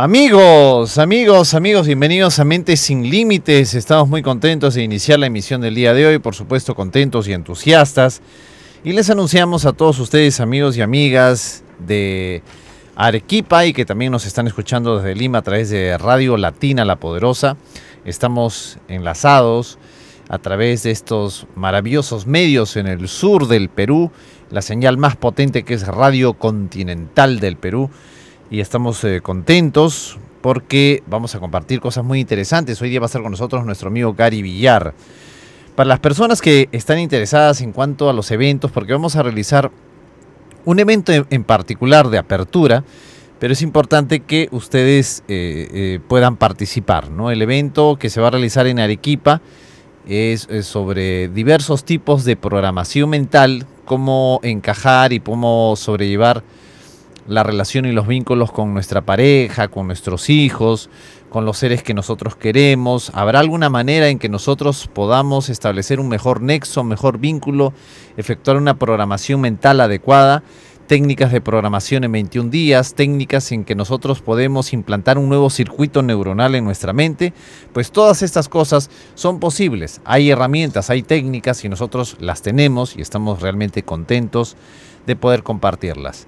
Amigos, amigos, amigos, bienvenidos a Mente Sin Límites. Estamos muy contentos de iniciar la emisión del día de hoy, por supuesto contentos y entusiastas. Y les anunciamos a todos ustedes, amigos y amigas de Arequipa y que también nos están escuchando desde Lima a través de Radio Latina La Poderosa. Estamos enlazados a través de estos maravillosos medios en el sur del Perú, la señal más potente que es Radio Continental del Perú y estamos eh, contentos porque vamos a compartir cosas muy interesantes. Hoy día va a estar con nosotros nuestro amigo Gary Villar. Para las personas que están interesadas en cuanto a los eventos, porque vamos a realizar un evento en particular de apertura, pero es importante que ustedes eh, eh, puedan participar. ¿no? El evento que se va a realizar en Arequipa es, es sobre diversos tipos de programación mental, cómo encajar y cómo sobrellevar la relación y los vínculos con nuestra pareja, con nuestros hijos, con los seres que nosotros queremos? ¿Habrá alguna manera en que nosotros podamos establecer un mejor nexo, mejor vínculo, efectuar una programación mental adecuada? técnicas de programación en 21 días, técnicas en que nosotros podemos implantar un nuevo circuito neuronal en nuestra mente, pues todas estas cosas son posibles. Hay herramientas, hay técnicas y nosotros las tenemos y estamos realmente contentos de poder compartirlas.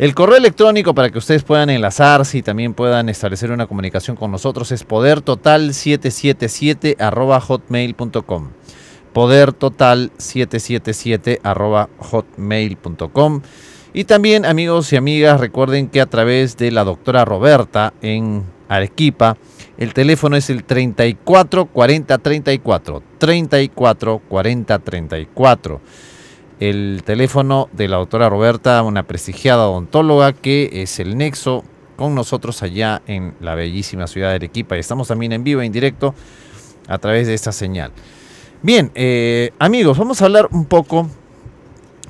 El correo electrónico para que ustedes puedan enlazarse y también puedan establecer una comunicación con nosotros es podertotal777 arroba hotmail.com. Podertotal777 arroba hotmail.com. Y también amigos y amigas, recuerden que a través de la doctora Roberta en Arequipa, el teléfono es el 34 40 el teléfono de la doctora Roberta, una prestigiada odontóloga que es el nexo con nosotros allá en la bellísima ciudad de Arequipa. Y estamos también en vivo, en directo, a través de esta señal. Bien, eh, amigos, vamos a hablar un poco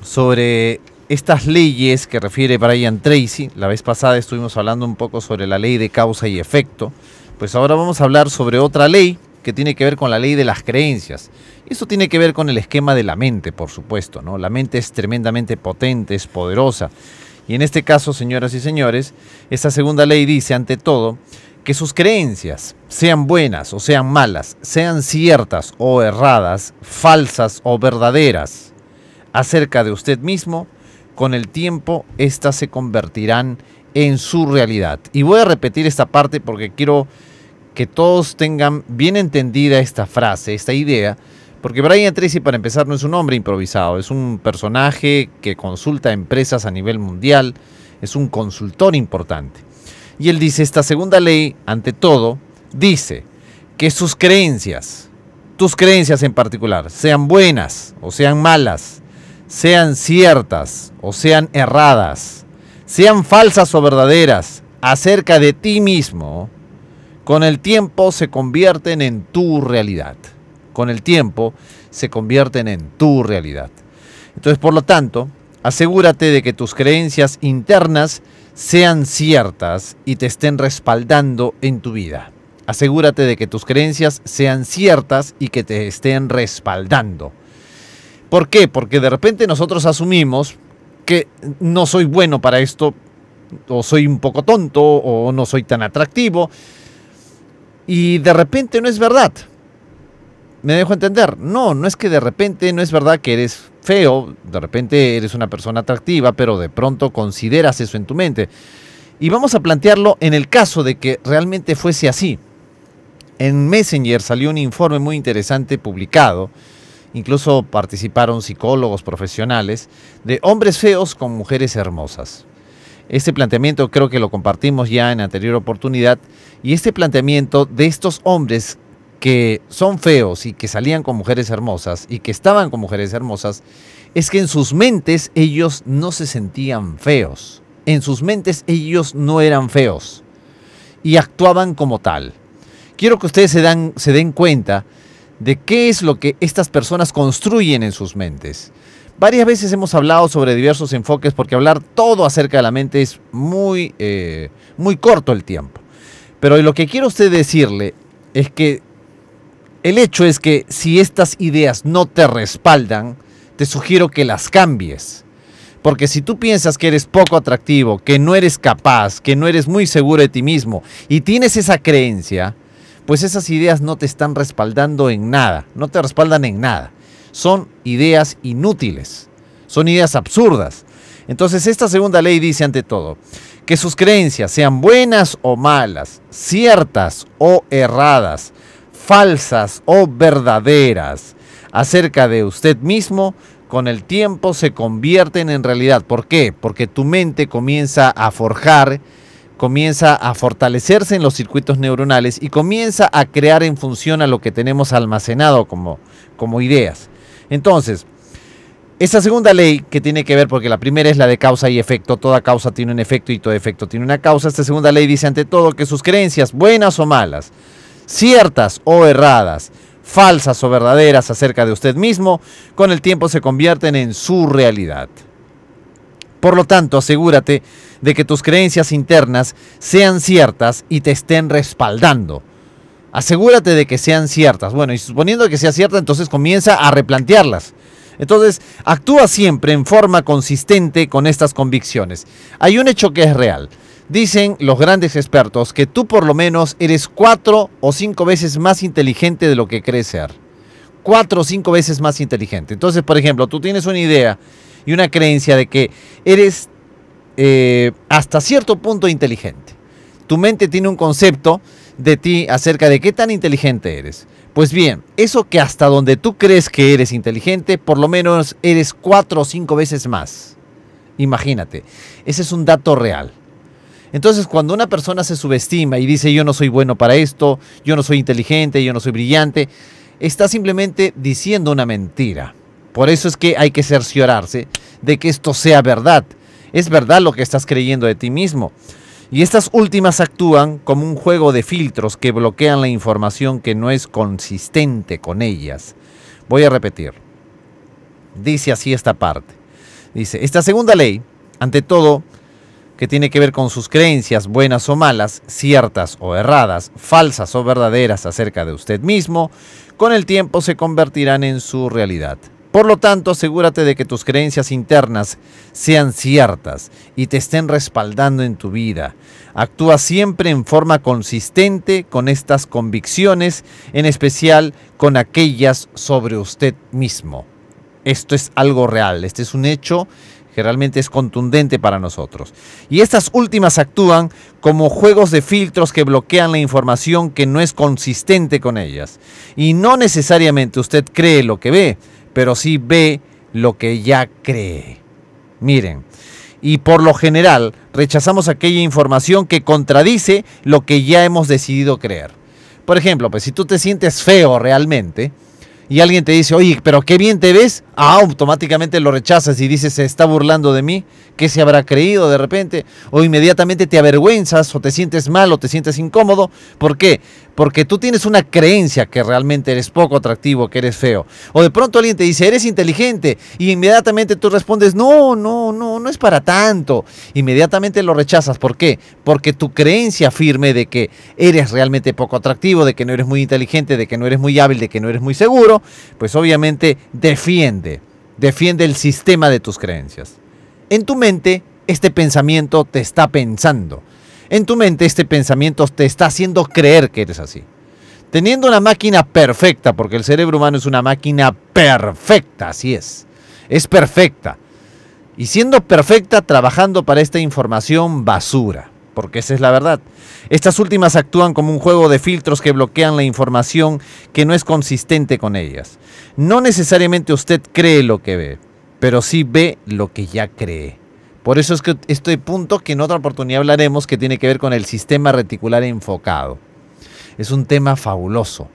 sobre estas leyes que refiere Brian Tracy. La vez pasada estuvimos hablando un poco sobre la ley de causa y efecto. Pues ahora vamos a hablar sobre otra ley que tiene que ver con la ley de las creencias. Eso tiene que ver con el esquema de la mente, por supuesto, ¿no? La mente es tremendamente potente, es poderosa. Y en este caso, señoras y señores, esta segunda ley dice, ante todo, que sus creencias, sean buenas o sean malas, sean ciertas o erradas, falsas o verdaderas, acerca de usted mismo, con el tiempo éstas se convertirán en su realidad. Y voy a repetir esta parte porque quiero que todos tengan bien entendida esta frase, esta idea, porque Brian Tracy, para empezar, no es un hombre improvisado, es un personaje que consulta empresas a nivel mundial, es un consultor importante. Y él dice, esta segunda ley, ante todo, dice que sus creencias, tus creencias en particular, sean buenas o sean malas, sean ciertas o sean erradas, sean falsas o verdaderas acerca de ti mismo, con el tiempo se convierten en tu realidad. Con el tiempo se convierten en tu realidad. Entonces, por lo tanto, asegúrate de que tus creencias internas sean ciertas y te estén respaldando en tu vida. Asegúrate de que tus creencias sean ciertas y que te estén respaldando. ¿Por qué? Porque de repente nosotros asumimos que no soy bueno para esto, o soy un poco tonto, o no soy tan atractivo, y de repente no es verdad. Me dejo entender. No, no es que de repente no es verdad que eres feo, de repente eres una persona atractiva, pero de pronto consideras eso en tu mente. Y vamos a plantearlo en el caso de que realmente fuese así. En Messenger salió un informe muy interesante publicado, incluso participaron psicólogos profesionales, de hombres feos con mujeres hermosas. Este planteamiento creo que lo compartimos ya en anterior oportunidad y este planteamiento de estos hombres que son feos y que salían con mujeres hermosas y que estaban con mujeres hermosas, es que en sus mentes ellos no se sentían feos. En sus mentes ellos no eran feos y actuaban como tal. Quiero que ustedes se, dan, se den cuenta de qué es lo que estas personas construyen en sus mentes. Varias veces hemos hablado sobre diversos enfoques porque hablar todo acerca de la mente es muy, eh, muy corto el tiempo. Pero lo que quiero usted decirle es que el hecho es que si estas ideas no te respaldan, te sugiero que las cambies. Porque si tú piensas que eres poco atractivo, que no eres capaz, que no eres muy seguro de ti mismo y tienes esa creencia, pues esas ideas no te están respaldando en nada, no te respaldan en nada. Son ideas inútiles, son ideas absurdas. Entonces esta segunda ley dice ante todo, que sus creencias sean buenas o malas, ciertas o erradas, falsas o verdaderas, acerca de usted mismo, con el tiempo se convierten en realidad. ¿Por qué? Porque tu mente comienza a forjar, comienza a fortalecerse en los circuitos neuronales y comienza a crear en función a lo que tenemos almacenado como, como ideas. Entonces, esta segunda ley que tiene que ver, porque la primera es la de causa y efecto, toda causa tiene un efecto y todo efecto tiene una causa, esta segunda ley dice ante todo que sus creencias, buenas o malas, ciertas o erradas, falsas o verdaderas acerca de usted mismo, con el tiempo se convierten en su realidad. Por lo tanto, asegúrate de que tus creencias internas sean ciertas y te estén respaldando. Asegúrate de que sean ciertas. Bueno, y suponiendo que sea cierta, entonces comienza a replantearlas entonces, actúa siempre en forma consistente con estas convicciones. Hay un hecho que es real. Dicen los grandes expertos que tú por lo menos eres cuatro o cinco veces más inteligente de lo que crees ser. Cuatro o cinco veces más inteligente. Entonces, por ejemplo, tú tienes una idea y una creencia de que eres eh, hasta cierto punto inteligente. Tu mente tiene un concepto de ti acerca de qué tan inteligente eres. Pues bien, eso que hasta donde tú crees que eres inteligente, por lo menos eres cuatro o cinco veces más. Imagínate, ese es un dato real. Entonces, cuando una persona se subestima y dice yo no soy bueno para esto, yo no soy inteligente, yo no soy brillante, está simplemente diciendo una mentira. Por eso es que hay que cerciorarse de que esto sea verdad. Es verdad lo que estás creyendo de ti mismo. Y estas últimas actúan como un juego de filtros que bloquean la información que no es consistente con ellas. Voy a repetir. Dice así esta parte. Dice, esta segunda ley, ante todo, que tiene que ver con sus creencias, buenas o malas, ciertas o erradas, falsas o verdaderas acerca de usted mismo, con el tiempo se convertirán en su realidad. Por lo tanto, asegúrate de que tus creencias internas sean ciertas y te estén respaldando en tu vida. Actúa siempre en forma consistente con estas convicciones, en especial con aquellas sobre usted mismo. Esto es algo real, este es un hecho que realmente es contundente para nosotros. Y estas últimas actúan como juegos de filtros que bloquean la información que no es consistente con ellas. Y no necesariamente usted cree lo que ve, pero sí ve lo que ya cree. Miren, y por lo general rechazamos aquella información que contradice lo que ya hemos decidido creer. Por ejemplo, pues si tú te sientes feo realmente y alguien te dice, oye, pero qué bien te ves, ah, automáticamente lo rechazas y dices, se está burlando de mí, ¿qué se habrá creído de repente? O inmediatamente te avergüenzas o te sientes mal o te sientes incómodo. ¿Por qué? porque tú tienes una creencia que realmente eres poco atractivo, que eres feo. O de pronto alguien te dice, eres inteligente, y inmediatamente tú respondes, no, no, no, no es para tanto. Inmediatamente lo rechazas. ¿Por qué? Porque tu creencia firme de que eres realmente poco atractivo, de que no eres muy inteligente, de que no eres muy hábil, de que no eres muy seguro, pues obviamente defiende, defiende el sistema de tus creencias. En tu mente, este pensamiento te está pensando en tu mente este pensamiento te está haciendo creer que eres así. Teniendo una máquina perfecta, porque el cerebro humano es una máquina perfecta, así es. Es perfecta. Y siendo perfecta, trabajando para esta información basura porque esa es la verdad. Estas últimas actúan como un juego de filtros que bloquean la información que no es consistente con ellas. No necesariamente usted cree lo que ve, pero sí ve lo que ya cree. Por eso es que este punto que en otra oportunidad hablaremos que tiene que ver con el sistema reticular enfocado. Es un tema fabuloso,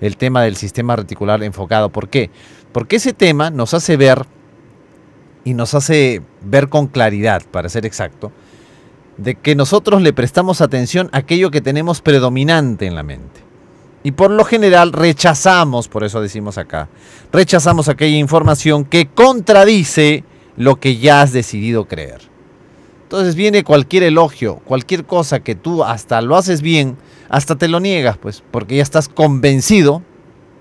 el tema del sistema reticular enfocado. ¿Por qué? Porque ese tema nos hace ver y nos hace ver con claridad, para ser exacto, de que nosotros le prestamos atención a aquello que tenemos predominante en la mente. Y por lo general rechazamos, por eso decimos acá, rechazamos aquella información que contradice lo que ya has decidido creer. Entonces viene cualquier elogio, cualquier cosa que tú hasta lo haces bien, hasta te lo niegas, pues, porque ya estás convencido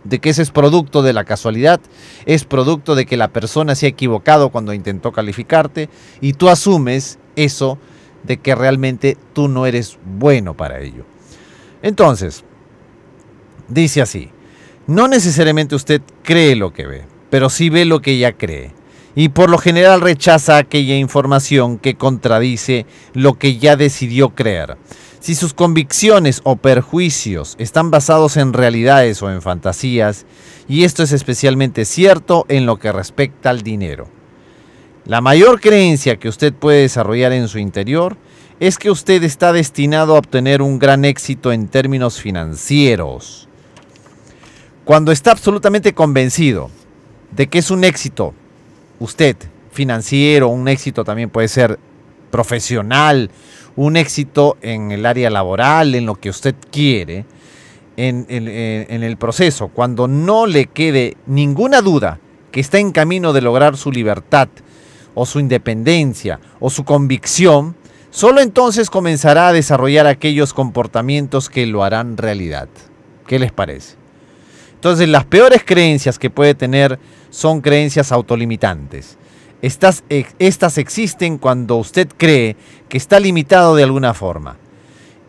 de que ese es producto de la casualidad, es producto de que la persona se ha equivocado cuando intentó calificarte y tú asumes eso de que realmente tú no eres bueno para ello. Entonces, dice así, no necesariamente usted cree lo que ve, pero sí ve lo que ya cree y por lo general rechaza aquella información que contradice lo que ya decidió creer. Si sus convicciones o perjuicios están basados en realidades o en fantasías, y esto es especialmente cierto en lo que respecta al dinero. La mayor creencia que usted puede desarrollar en su interior es que usted está destinado a obtener un gran éxito en términos financieros. Cuando está absolutamente convencido de que es un éxito usted, financiero, un éxito también puede ser profesional, un éxito en el área laboral, en lo que usted quiere, en, el proceso, cuando no le quede ninguna duda que está en camino de lograr su libertad o su independencia o su convicción, solo entonces comenzará a desarrollar aquellos comportamientos que lo harán realidad. ¿Qué les parece? Entonces las peores creencias que puede tener son creencias autolimitantes. Estas, e, estas existen cuando usted cree que está limitado de alguna forma.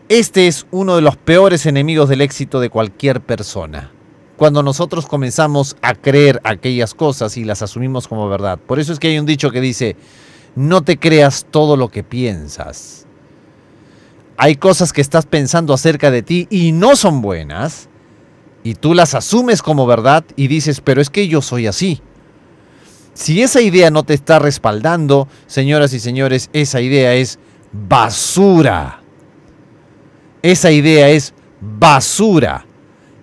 Este es uno de los peores enemigos del éxito de cualquier persona. Cuando nosotros comenzamos a creer aquellas cosas y las asumimos como verdad. Por eso es que hay un dicho que dice, no te creas todo lo que piensas. Hay cosas que estás pensando acerca de ti y no son buenas, y tú las asumes como verdad y dices, pero es que yo soy así. Si esa idea no te está respaldando, señoras y señores, esa idea es basura. Esa idea es basura.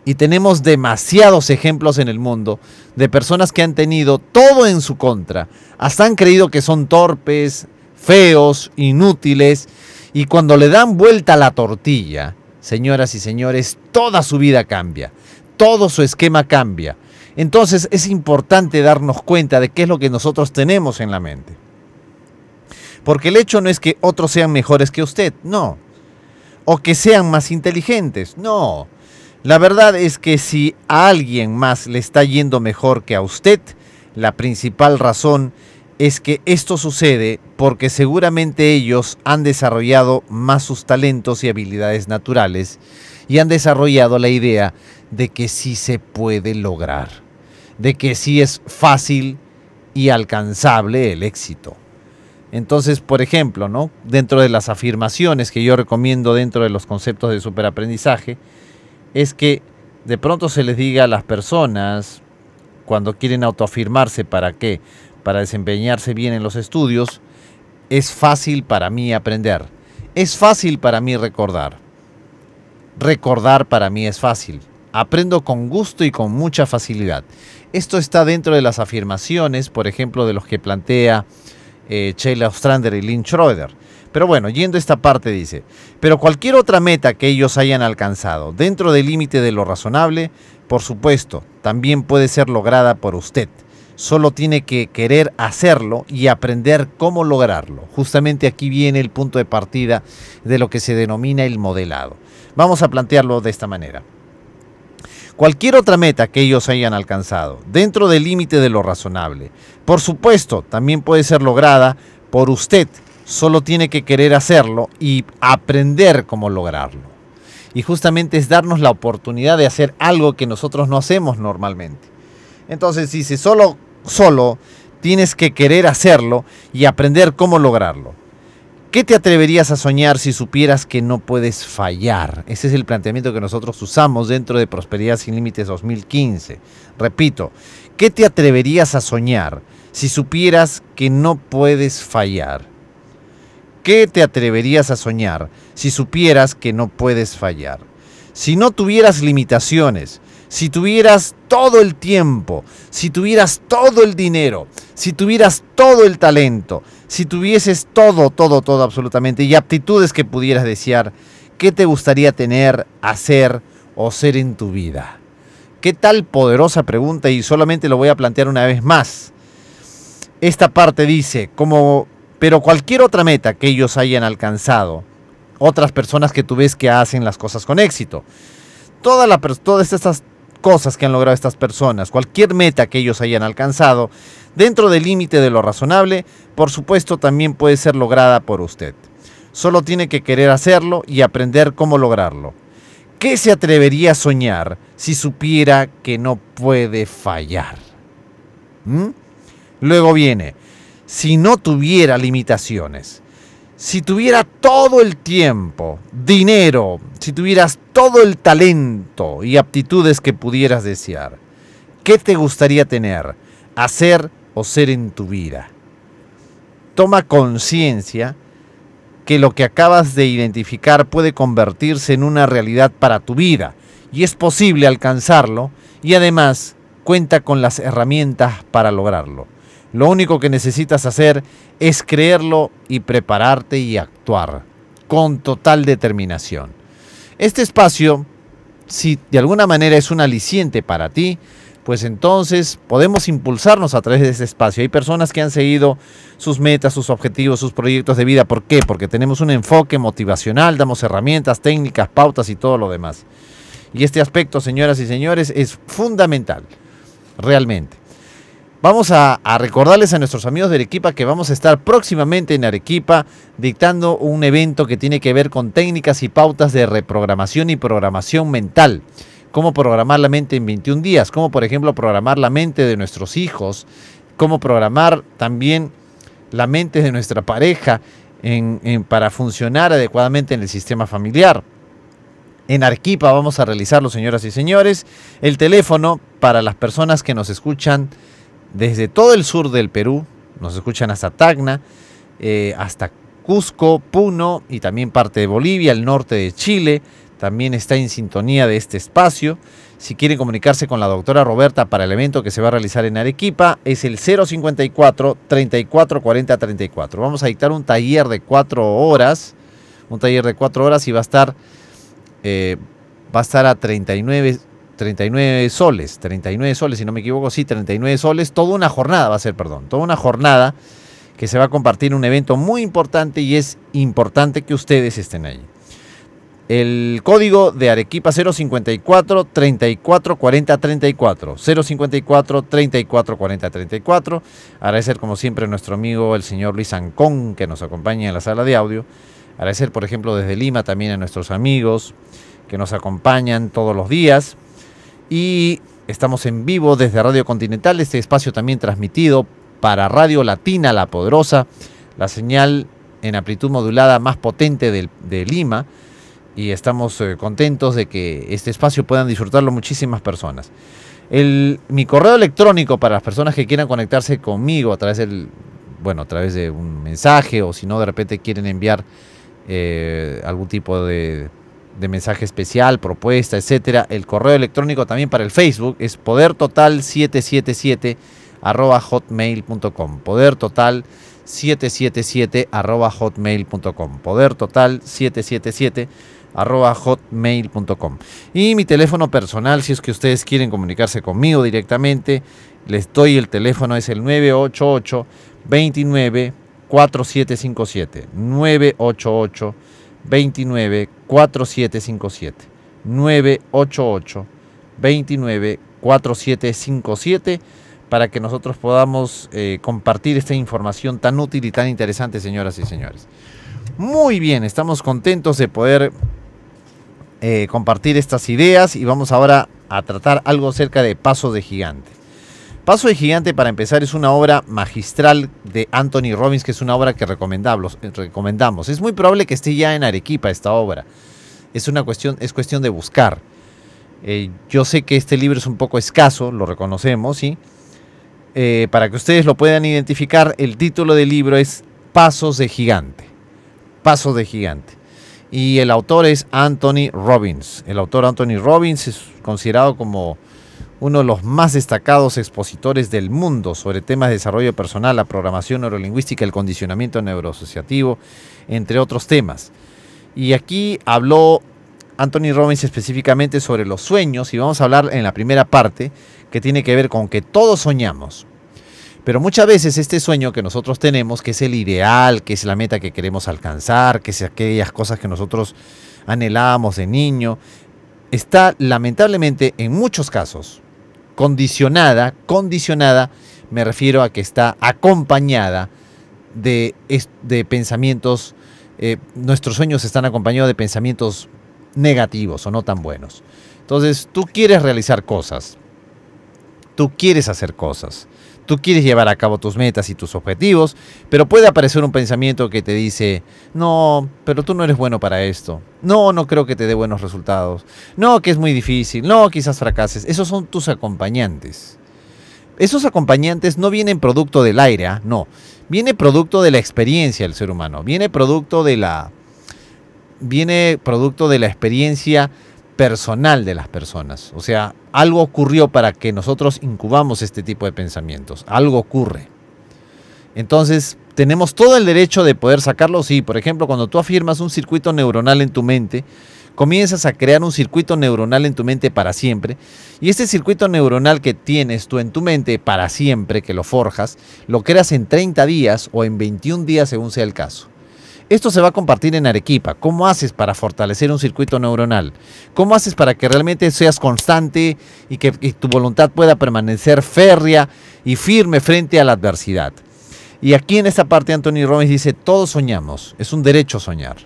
Y tenemos demasiados ejemplos en el mundo de personas que han tenido todo en su contra. Hasta han creído que son torpes, feos, inútiles. Y cuando le dan vuelta a la tortilla, señoras y señores, toda su vida cambia todo su esquema cambia. Entonces es importante darnos cuenta de qué es lo que nosotros tenemos en la mente. Porque el hecho no es que otros sean mejores que usted, no. O que sean más inteligentes, no. La verdad es que si a alguien más le está yendo mejor que a usted, la principal razón es que esto sucede porque seguramente ellos han desarrollado más sus talentos y habilidades naturales y han desarrollado la idea de que sí se puede lograr, de que sí es fácil y alcanzable el éxito. Entonces, por ejemplo, ¿no? dentro de las afirmaciones que yo recomiendo dentro de los conceptos de superaprendizaje, es que de pronto se les diga a las personas, cuando quieren autoafirmarse, ¿para qué? Para desempeñarse bien en los estudios, es fácil para mí aprender, es fácil para mí recordar, recordar para mí es fácil, Aprendo con gusto y con mucha facilidad. Esto está dentro de las afirmaciones, por ejemplo, de los que plantea eh, Sheila Ostrander y Lynn Schroeder. Pero bueno, yendo a esta parte dice, pero cualquier otra meta que ellos hayan alcanzado dentro del límite de lo razonable, por supuesto, también puede ser lograda por usted. Solo tiene que querer hacerlo y aprender cómo lograrlo. Justamente aquí viene el punto de partida de lo que se denomina el modelado. Vamos a plantearlo de esta manera cualquier otra meta que ellos hayan alcanzado, dentro del límite de lo razonable. Por supuesto, también puede ser lograda por usted, solo tiene que querer hacerlo y aprender cómo lograrlo. Y justamente es darnos la oportunidad de hacer algo que nosotros no hacemos normalmente. Entonces, si solo, solo tienes que querer hacerlo y aprender cómo lograrlo. ¿Qué te atreverías a soñar si supieras que no puedes fallar? Ese es el planteamiento que nosotros usamos dentro de Prosperidad sin Límites 2015. Repito, ¿qué te atreverías a soñar si supieras que no puedes fallar? ¿Qué te atreverías a soñar si supieras que no puedes fallar? Si no tuvieras limitaciones, si tuvieras todo el tiempo, si tuvieras todo el dinero, si tuvieras todo el talento, si tuvieses todo, todo, todo absolutamente, y aptitudes que pudieras desear, ¿qué te gustaría tener, hacer o ser en tu vida? ¿Qué tal poderosa pregunta? Y solamente lo voy a plantear una vez más. Esta parte dice, como, pero cualquier otra meta que ellos hayan alcanzado, otras personas que tú ves que hacen las cosas con éxito. Toda la, todas estas cosas que han logrado estas personas, cualquier meta que ellos hayan alcanzado, dentro del límite de lo razonable, por supuesto también puede ser lograda por usted. Solo tiene que querer hacerlo y aprender cómo lograrlo. ¿Qué se atrevería a soñar si supiera que no puede fallar? ¿Mm? Luego viene, si no tuviera limitaciones, si tuviera todo el tiempo, dinero, si tuvieras todo el talento y aptitudes que pudieras desear, ¿qué te gustaría tener, hacer o ser en tu vida? Toma conciencia que lo que acabas de identificar puede convertirse en una realidad para tu vida y es posible alcanzarlo y además cuenta con las herramientas para lograrlo. Lo único que necesitas hacer es creerlo y prepararte y actuar con total determinación. Este espacio, si de alguna manera es un aliciente para ti, pues entonces podemos impulsarnos a través de ese espacio. Hay personas que han seguido sus metas, sus objetivos, sus proyectos de vida. ¿Por qué? Porque tenemos un enfoque motivacional, damos herramientas, técnicas, pautas y todo lo demás. Y este aspecto, señoras y señores, es fundamental, realmente. Vamos a, recordarles a nuestros amigos de Arequipa que vamos a estar próximamente en Arequipa dictando un evento que tiene que ver con técnicas y pautas de reprogramación y programación mental. Cómo programar la mente en 21 días, cómo por ejemplo programar la mente de nuestros hijos, cómo programar también la mente de nuestra pareja para funcionar adecuadamente en el sistema familiar. En Arequipa vamos a realizarlo, señoras y señores. El teléfono para las personas que nos escuchan desde todo el sur del Perú, nos escuchan hasta Tacna, eh, hasta Cusco, Puno y también parte de Bolivia, el norte de Chile, también está en sintonía de este espacio. Si quieren comunicarse con la doctora Roberta para el evento que se va a realizar en Arequipa, es el 054 34 34. Vamos a dictar un taller de cuatro horas, un taller de cuatro horas y va a estar, eh, va a estar a 39 39 soles, 39 soles, si no me equivoco, sí, 39 soles, toda una jornada va a ser, perdón, toda una jornada que se va a compartir un evento muy importante y es importante que ustedes estén ahí. El código de Arequipa 054 344034 054 344034 Agradecer como siempre a nuestro amigo el señor Luis Ancón que nos acompaña en la sala de audio. Agradecer por ejemplo desde Lima también a nuestros amigos que nos acompañan todos los días y estamos en vivo desde Radio Continental, este espacio también transmitido para Radio Latina La Poderosa, la señal en amplitud modulada más potente de, Lima y estamos eh, contentos de que este espacio puedan disfrutarlo muchísimas personas. mi correo electrónico para las personas que quieran conectarse conmigo a través del, bueno, a través de un mensaje o si no de repente quieren enviar eh, algún tipo de de mensaje especial, propuesta, etcétera. El correo electrónico también para el Facebook es podertotal777 arroba hotmail.com. Poder total 777 arroba hotmail.com. Poder total 777 arroba hotmail.com. Y mi teléfono personal, si es que ustedes quieren comunicarse conmigo directamente, les doy el teléfono, es el 988 29 4757. 988 29 4757 988 29 4757 para que nosotros podamos eh, compartir esta información tan útil y tan interesante, señoras y señores. Muy bien, estamos contentos de poder eh, compartir estas ideas y vamos ahora a tratar algo acerca de Paso de gigante. Paso de Gigante, para empezar, es una obra magistral de Anthony Robbins, que es una obra que recomendamos. Eh, recomendamos. Es muy probable que esté ya en Arequipa esta obra. Es una cuestión, es cuestión de buscar. Eh, yo sé que este libro es un poco escaso, lo reconocemos, ¿sí? Eh, para que ustedes lo puedan identificar, el título del libro es Pasos de Gigante. Pasos de Gigante. Y el autor es Anthony Robbins. El autor Anthony Robbins es considerado como uno de los más destacados expositores del mundo sobre temas de desarrollo personal, la programación neurolingüística, el condicionamiento neuroasociativo, entre otros temas. Y aquí habló Anthony Robbins específicamente sobre los sueños y vamos a hablar en la primera parte que tiene que ver con que todos soñamos. Pero muchas veces este sueño que nosotros tenemos, que es el ideal, que es la meta que queremos alcanzar, que es aquellas cosas que nosotros anhelábamos de niño, está lamentablemente en muchos casos condicionada, condicionada, me refiero a que está acompañada de, pensamientos, eh, nuestros sueños están acompañados de pensamientos negativos o no tan buenos. Entonces, tú quieres realizar cosas, tú quieres hacer cosas, Tú quieres llevar a cabo tus metas y tus objetivos, pero puede aparecer un pensamiento que te dice, no, pero tú no eres bueno para esto. No, no creo que te dé buenos resultados. No, que es muy difícil. No, quizás fracases. Esos son tus acompañantes. Esos acompañantes no vienen producto del aire, ¿ah? no. Viene producto de la experiencia del ser humano. Viene producto de la... Viene producto de la experiencia personal de las personas. O sea, algo ocurrió para que nosotros incubamos este tipo de pensamientos. Algo ocurre. Entonces, tenemos todo el derecho de poder sacarlo. Sí, por ejemplo, cuando tú afirmas un circuito neuronal en tu mente, comienzas a crear un circuito neuronal en tu mente para siempre. Y este circuito neuronal que tienes tú en tu mente para siempre, que lo forjas, lo creas en 30 días o en 21 días según sea el caso. Esto se va a compartir en Arequipa. ¿Cómo haces para fortalecer un circuito neuronal? ¿Cómo haces para que realmente seas constante y que tu voluntad pueda permanecer férrea y firme frente a la adversidad? Y aquí en esta parte Anthony Robbins dice, todos soñamos, es un derecho soñar.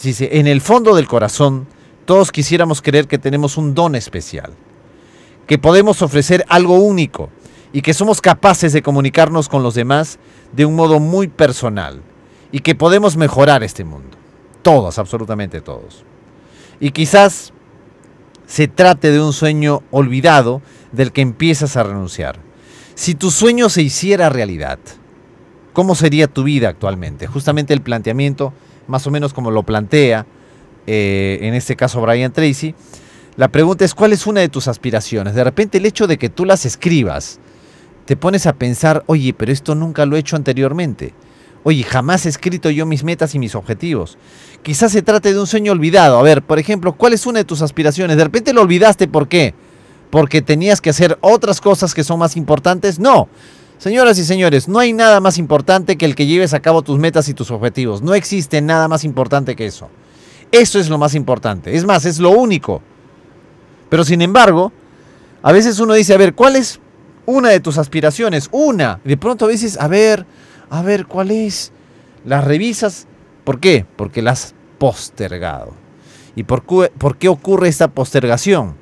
Dice, en el fondo del corazón, todos quisiéramos creer que tenemos un don especial, que podemos ofrecer algo único y que somos capaces de comunicarnos con los demás de un modo muy personal y que podemos mejorar este mundo. Todos, absolutamente todos. Y quizás se trate de un sueño olvidado del que empiezas a renunciar. Si tu sueño se hiciera realidad, ¿cómo sería tu vida actualmente? Justamente el planteamiento, más o menos como lo plantea, eh, en este caso Brian Tracy, la pregunta es, ¿cuál es una de tus aspiraciones? De repente el hecho de que tú las escribas, te pones a pensar, oye, pero esto nunca lo he hecho anteriormente. Oye, jamás he escrito yo mis metas y mis objetivos. Quizás se trate de un sueño olvidado. A ver, por ejemplo, ¿cuál es una de tus aspiraciones? De repente lo olvidaste, ¿por qué? ¿Porque tenías que hacer otras cosas que son más importantes? No. Señoras y señores, no hay nada más importante que el que lleves a cabo tus metas y tus objetivos. No existe nada más importante que eso. Eso es lo más importante. Es más, es lo único. Pero sin embargo, a veces uno dice, a ver, ¿cuál es una de tus aspiraciones? Una. de pronto a veces, a ver, a ver cuál es. Las revisas. ¿Por qué? Porque las postergado. ¿Y por, por qué ocurre esta postergación?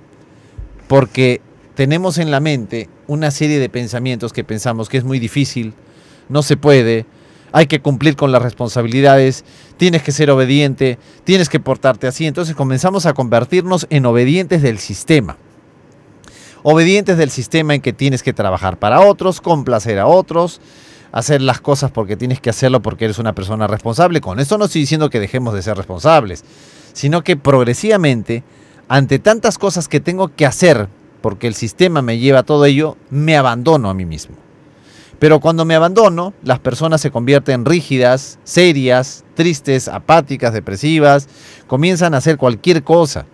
Porque tenemos en la mente una serie de pensamientos que pensamos que es muy difícil, no se puede, hay que cumplir con las responsabilidades, tienes que ser obediente, tienes que portarte así. Entonces comenzamos a convertirnos en obedientes del sistema. Obedientes del sistema en que tienes que trabajar para otros, complacer a otros, hacer las cosas porque tienes que hacerlo porque eres una persona responsable. Con eso no estoy diciendo que dejemos de ser responsables, sino que progresivamente, ante tantas cosas que tengo que hacer, porque el sistema me lleva a todo ello, me abandono a mí mismo. Pero cuando me abandono, las personas se convierten rígidas, serias, tristes, apáticas, depresivas, comienzan a hacer cualquier cosa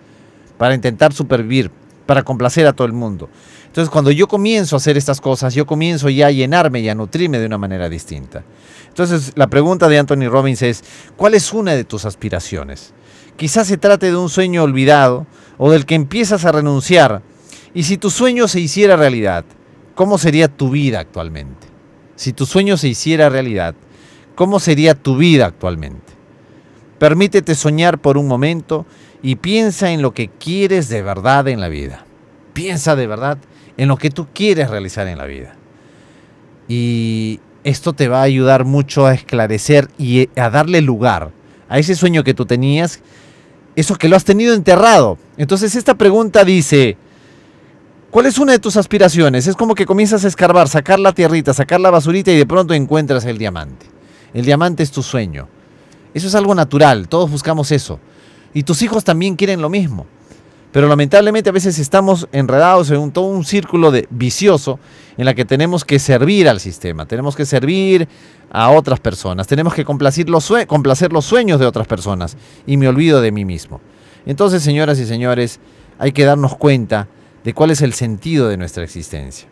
para intentar supervivir, para complacer a todo el mundo. Entonces, cuando yo comienzo a hacer estas cosas, yo comienzo ya a llenarme y a nutrirme de una manera distinta. Entonces, la pregunta de Anthony Robbins es, ¿cuál es una de tus aspiraciones? Quizás se trate de un sueño olvidado o del que empiezas a renunciar. Y si tu sueño se hiciera realidad, ¿cómo sería tu vida actualmente? Si tu sueño se hiciera realidad, ¿cómo sería tu vida actualmente? Permítete soñar por un momento y piensa en lo que quieres de verdad en la vida. Piensa de verdad en lo que tú quieres realizar en la vida. Y esto te va a ayudar mucho a esclarecer y a darle lugar a ese sueño que tú tenías, eso que lo has tenido enterrado. Entonces esta pregunta dice, ¿cuál es una de tus aspiraciones? Es como que comienzas a escarbar, sacar la tierrita, sacar la basurita y de pronto encuentras el diamante. El diamante es tu sueño. Eso es algo natural, todos buscamos eso. Y tus hijos también quieren lo mismo. Pero lamentablemente a veces estamos enredados en todo un círculo de vicioso en la que tenemos que servir al sistema, tenemos que servir a otras personas, tenemos que complacer los, complacer los sueños de otras personas y me olvido de mí mismo. Entonces, señoras y señores, hay que darnos cuenta de cuál es el sentido de nuestra existencia.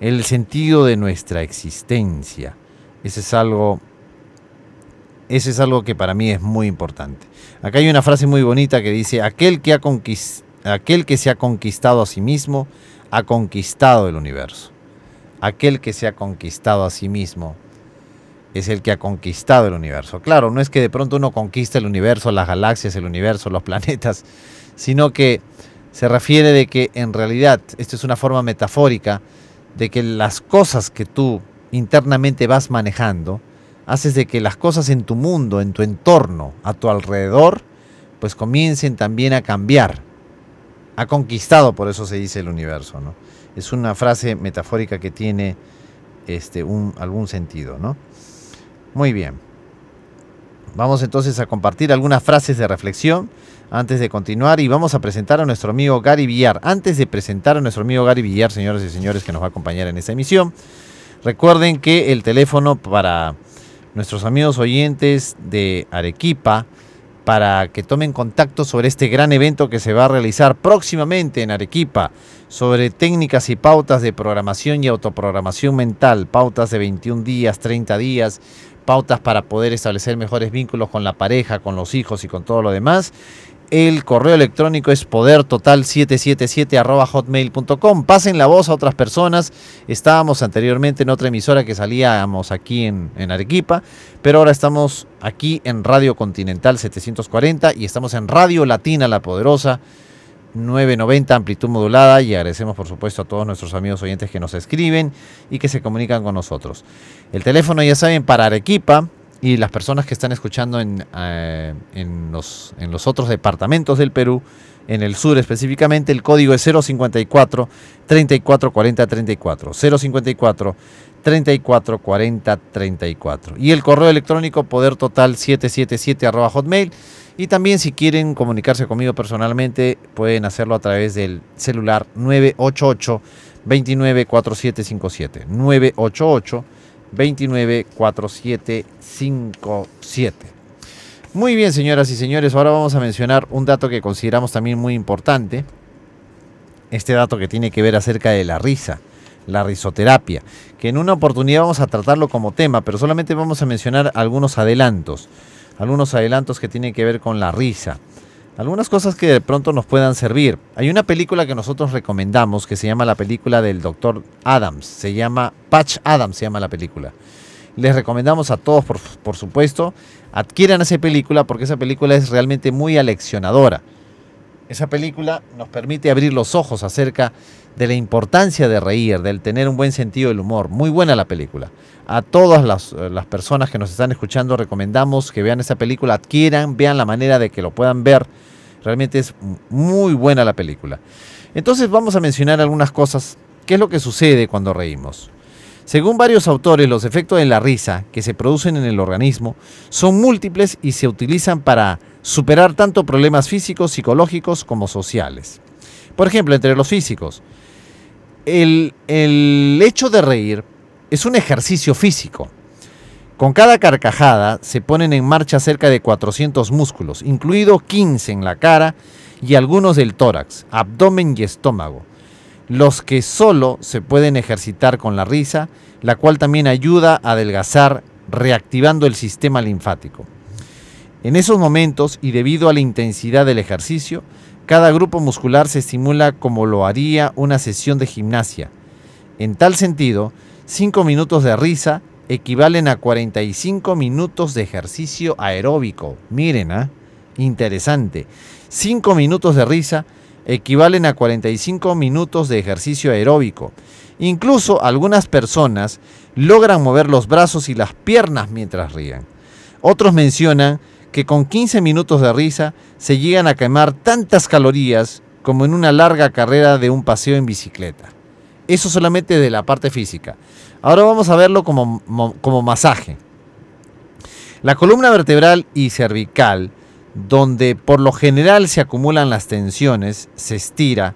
El sentido de nuestra existencia. Ese es algo ese es algo que para mí es muy importante. Acá hay una frase muy bonita que dice, aquel que, ha aquel que se ha conquistado a sí mismo, ha conquistado el universo. Aquel que se ha conquistado a sí mismo es el que ha conquistado el universo. Claro, no es que de pronto uno conquista el universo, las galaxias, el universo, los planetas, sino que se refiere de que en realidad, esto es una forma metafórica, de que las cosas que tú internamente vas manejando, haces de que las cosas en tu mundo, en tu entorno, a tu alrededor, pues comiencen también a cambiar. Ha conquistado, por eso se dice el universo, ¿no? Es una frase metafórica que tiene este, un, algún sentido, ¿no? Muy bien. Vamos entonces a compartir algunas frases de reflexión antes de continuar y vamos a presentar a nuestro amigo Gary Villar. Antes de presentar a nuestro amigo Gary Villar, señores y señores, que nos va a acompañar en esta emisión, recuerden que el teléfono para nuestros amigos oyentes de Arequipa para que tomen contacto sobre este gran evento que se va a realizar próximamente en Arequipa, sobre técnicas y pautas de programación y autoprogramación mental, pautas de 21 días, 30 días, pautas para poder establecer mejores vínculos con la pareja, con los hijos y con todo lo demás. El correo electrónico es podertotal777 hotmail.com. Pasen la voz a otras personas. Estábamos anteriormente en otra emisora que salíamos aquí en, en Arequipa, pero ahora estamos aquí en Radio Continental 740 y estamos en Radio Latina La Poderosa 990 amplitud modulada y agradecemos por supuesto a todos nuestros amigos oyentes que nos escriben y que se comunican con nosotros. El teléfono ya saben para Arequipa y las personas que están escuchando en, eh, en, los, en, los, otros departamentos del Perú, en el sur específicamente, el código es 054 34 34. 054 34 34. Y el correo electrónico podertotal 777 arroba hotmail. Y también si quieren comunicarse conmigo personalmente, pueden hacerlo a través del celular 988 294757. 988 294757. Muy bien, señoras y señores, ahora vamos a mencionar un dato que consideramos también muy importante. Este dato que tiene que ver acerca de la risa, la risoterapia, que en una oportunidad vamos a tratarlo como tema, pero solamente vamos a mencionar algunos adelantos, algunos adelantos que tienen que ver con la risa algunas cosas que de pronto nos puedan servir. Hay una película que nosotros recomendamos que se llama la película del doctor Adams. Se llama Patch Adams, se llama la película. Les recomendamos a todos, por, por supuesto, adquieran esa película porque esa película es realmente muy aleccionadora. Esa película nos permite abrir los ojos acerca de la importancia de reír, del tener un buen sentido del humor. Muy buena la película. A todas las, eh, las, personas que nos están escuchando recomendamos que vean esa película, adquieran, vean la manera de que lo puedan ver. Realmente es muy buena la película. Entonces vamos a mencionar algunas cosas. ¿Qué es lo que sucede cuando reímos? Según varios autores, los efectos de la risa que se producen en el organismo son múltiples y se utilizan para superar tanto problemas físicos, psicológicos como sociales. Por ejemplo, entre los físicos, el, hecho de reír es un ejercicio físico. Con cada carcajada se ponen en marcha cerca de 400 músculos, incluido 15 en la cara y algunos del tórax, abdomen y estómago, los que solo se pueden ejercitar con la risa, la cual también ayuda a adelgazar reactivando el sistema linfático. En esos momentos, y debido a la intensidad del ejercicio, cada grupo muscular se estimula como lo haría una sesión de gimnasia. En tal sentido, 5 minutos de risa equivalen a 45 minutos de ejercicio aeróbico. Miren, ¿ah? Interesante. 5 minutos de risa equivalen a 45 minutos de ejercicio aeróbico. Incluso algunas personas logran mover los brazos y las piernas mientras rían. Otros mencionan que con 15 minutos de risa se llegan a quemar tantas calorías como en una larga carrera de un paseo en bicicleta. Eso solamente de la parte física. Ahora vamos a verlo como, masaje. La columna vertebral y cervical, donde por lo general se acumulan las tensiones, se estira.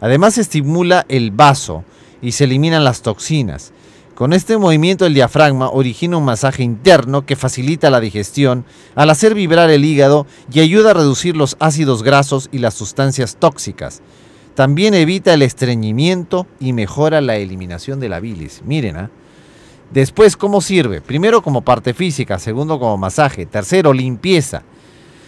Además estimula el vaso y se eliminan las toxinas. Con este movimiento el diafragma origina un masaje interno que facilita la digestión al hacer vibrar el hígado y ayuda a reducir los ácidos grasos y las sustancias tóxicas. También evita el estreñimiento y mejora la eliminación de la bilis. Miren, ah. Después, ¿cómo sirve? Primero como parte física, segundo como masaje, tercero limpieza.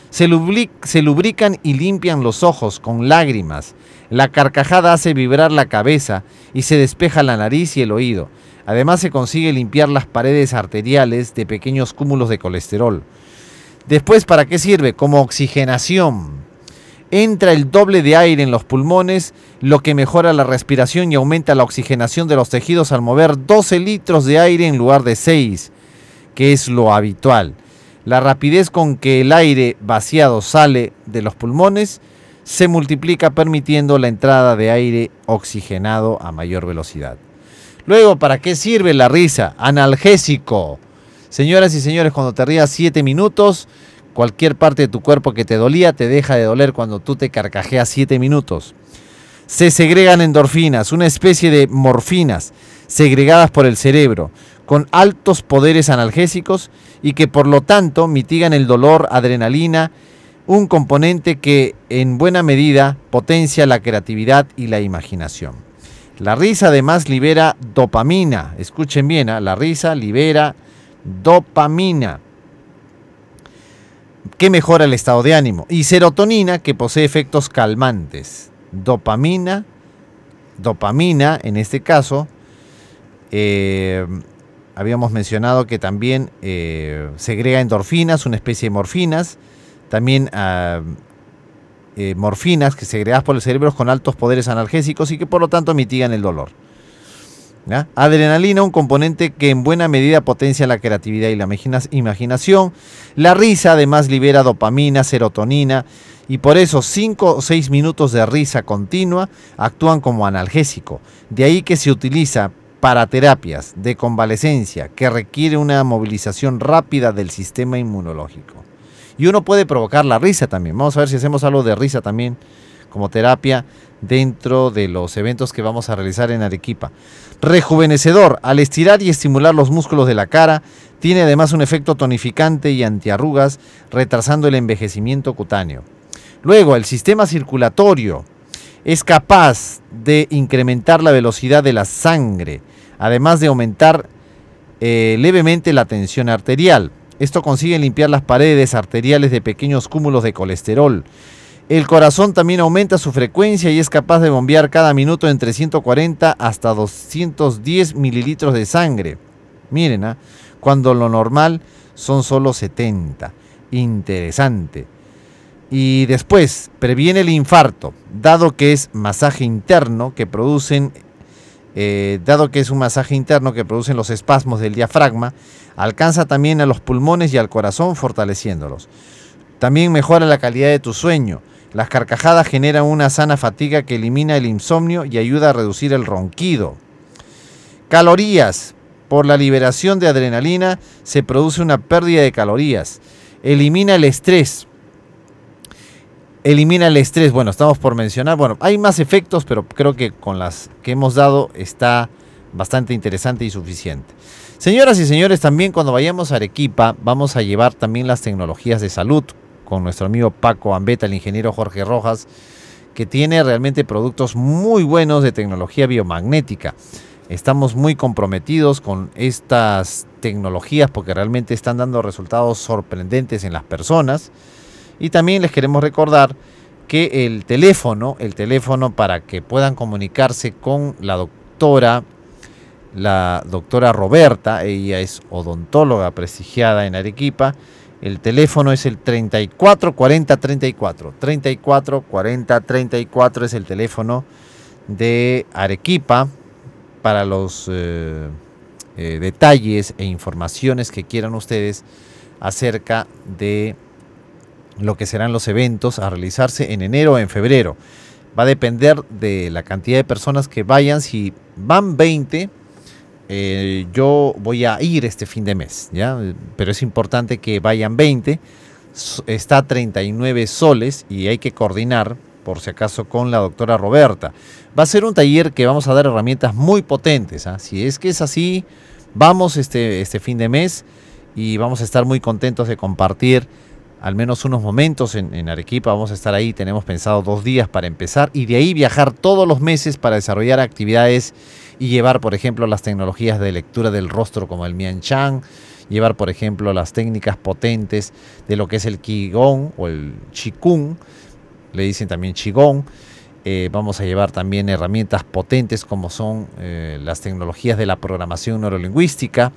se lubrican y limpian los ojos con lágrimas. La carcajada hace vibrar la cabeza y se despeja la nariz y el oído. Además se consigue limpiar las paredes arteriales de pequeños cúmulos de colesterol. Después, ¿para qué sirve? Como oxigenación. Entra el doble de aire en los pulmones, lo que mejora la respiración y aumenta la oxigenación de los tejidos al mover 12 litros de aire en lugar de 6, que es lo habitual. La rapidez con que el aire vaciado sale de los pulmones se multiplica permitiendo la entrada de aire oxigenado a mayor velocidad. Luego, ¿para qué sirve la risa? Analgésico. Señoras y señores, cuando te rías 7 minutos, cualquier parte de tu cuerpo que te dolía te deja de doler cuando tú te carcajeas 7 minutos. Se segregan endorfinas, una especie de morfinas segregadas por el cerebro, con altos poderes analgésicos y que por lo tanto mitigan el dolor, adrenalina, un componente que en buena medida potencia la creatividad y la imaginación. La risa además libera dopamina. Escuchen bien, ¿ah? la risa libera dopamina que mejora el estado de ánimo y serotonina que posee efectos calmantes. Dopamina, dopamina en este caso, eh, habíamos mencionado que también eh, segrega endorfinas, una especie de morfinas, también ah, eh, morfinas que se crean por el cerebro con altos poderes analgésicos y que por lo tanto mitigan el dolor. Adrenalina, un componente que en buena medida potencia la creatividad y la imaginación. La risa además libera dopamina, serotonina y por eso 5 o 6 minutos de risa continua actúan como analgésico. De ahí que se utiliza para terapias de convalecencia que requiere una movilización rápida del sistema inmunológico. Y uno puede provocar la risa también. Vamos a ver si hacemos algo de risa también como terapia dentro de los eventos que vamos a realizar en Arequipa. Rejuvenecedor, al estirar y estimular los músculos de la cara, tiene además un efecto tonificante y antiarrugas, retrasando el envejecimiento cutáneo. Luego, el sistema circulatorio es capaz de incrementar la velocidad de la sangre, además de aumentar eh, levemente la tensión arterial. Esto consigue limpiar las paredes arteriales de pequeños cúmulos de colesterol. El corazón también aumenta su frecuencia y es capaz de bombear cada minuto entre 140 hasta 210 mililitros de sangre. Miren, ¿ah? cuando lo normal son solo 70. Interesante. Y después, previene el infarto, dado que es masaje interno que producen eh, dado que es un masaje interno que produce los espasmos del diafragma, alcanza también a los pulmones y al corazón fortaleciéndolos. También mejora la calidad de tu sueño. Las carcajadas generan una sana fatiga que elimina el insomnio y ayuda a reducir el ronquido. Calorías. Por la liberación de adrenalina se produce una pérdida de calorías. Elimina el estrés. Elimina el estrés. Bueno, estamos por mencionar. Bueno, hay más efectos, pero creo que con las que hemos dado está bastante interesante y suficiente. Señoras y señores, también cuando vayamos a Arequipa vamos a llevar también las tecnologías de salud con nuestro amigo Paco Ambeta, el ingeniero Jorge Rojas, que tiene realmente productos muy buenos de tecnología biomagnética. Estamos muy comprometidos con estas tecnologías porque realmente están dando resultados sorprendentes en las personas. Y también les queremos recordar que el teléfono, el teléfono para que puedan comunicarse con la doctora, la doctora Roberta, ella es odontóloga prestigiada en Arequipa. El teléfono es el 344034. 344034 es el teléfono de Arequipa para los eh, eh, detalles e informaciones que quieran ustedes acerca de lo que serán los eventos a realizarse en enero o en febrero. Va a depender de la cantidad de personas que vayan. Si van 20, eh, yo voy a ir este fin de mes, ¿ya? Pero es importante que vayan 20. Está a 39 soles y hay que coordinar, por si acaso, con la doctora Roberta. Va a ser un taller que vamos a dar herramientas muy potentes. ¿ah? Si es que es así, vamos este, este fin de mes y vamos a estar muy contentos de compartir al menos unos momentos en, Arequipa. Vamos a estar ahí, tenemos pensado dos días para empezar y de ahí viajar todos los meses para desarrollar actividades y llevar, por ejemplo, las tecnologías de lectura del rostro como el Mian Chang, llevar, por ejemplo, las técnicas potentes de lo que es el Qigong o el Qigong, le dicen también Qigong. Eh, vamos a llevar también herramientas potentes como son eh, las tecnologías de la programación neurolingüística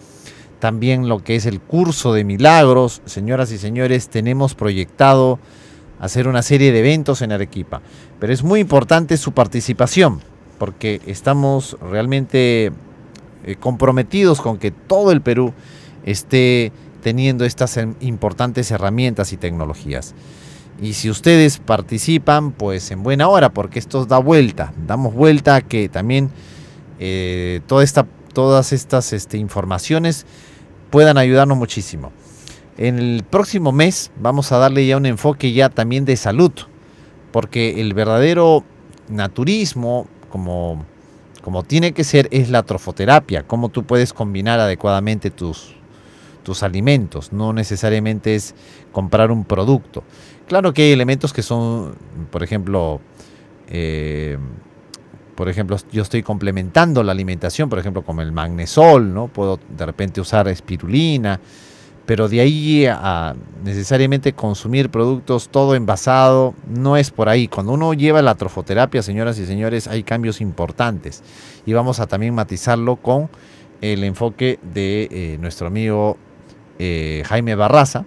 también lo que es el curso de milagros. Señoras y señores, tenemos proyectado hacer una serie de eventos en Arequipa, pero es muy importante su participación porque estamos realmente eh, comprometidos con que todo el Perú esté teniendo estas em, importantes herramientas y tecnologías. Y si ustedes participan, pues en buena hora, porque esto da vuelta, damos vuelta a que también eh, toda esta, todas estas este, informaciones puedan ayudarnos muchísimo. En el próximo mes vamos a darle ya un enfoque ya también de salud, porque el verdadero naturismo, como, como tiene que ser, es la trofoterapia, cómo tú puedes combinar adecuadamente tus, tus alimentos, no necesariamente es comprar un producto. Claro que hay elementos que son, por ejemplo, eh, por ejemplo, yo estoy complementando la alimentación, por ejemplo, con el magnesol, ¿no? Puedo de repente usar espirulina, pero de ahí a necesariamente consumir productos todo envasado, no es por ahí. Cuando uno lleva la trofoterapia, señoras y señores, hay cambios importantes. Y vamos a también matizarlo con el enfoque de eh, nuestro amigo eh, Jaime Barraza.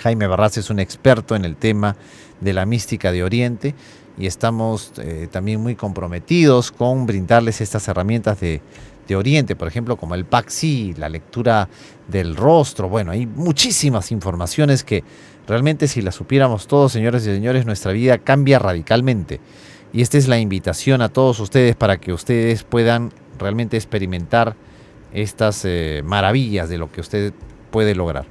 Jaime Barraza es un experto en el tema de la mística de Oriente y estamos eh, también muy comprometidos con brindarles estas herramientas de, Oriente, por ejemplo, como el Paxi, la lectura del rostro. Bueno, hay muchísimas informaciones que realmente si las supiéramos todos, señores y señores, nuestra vida cambia radicalmente. Y esta es la invitación a todos ustedes para que ustedes puedan realmente experimentar estas eh, maravillas de lo que usted puede lograr.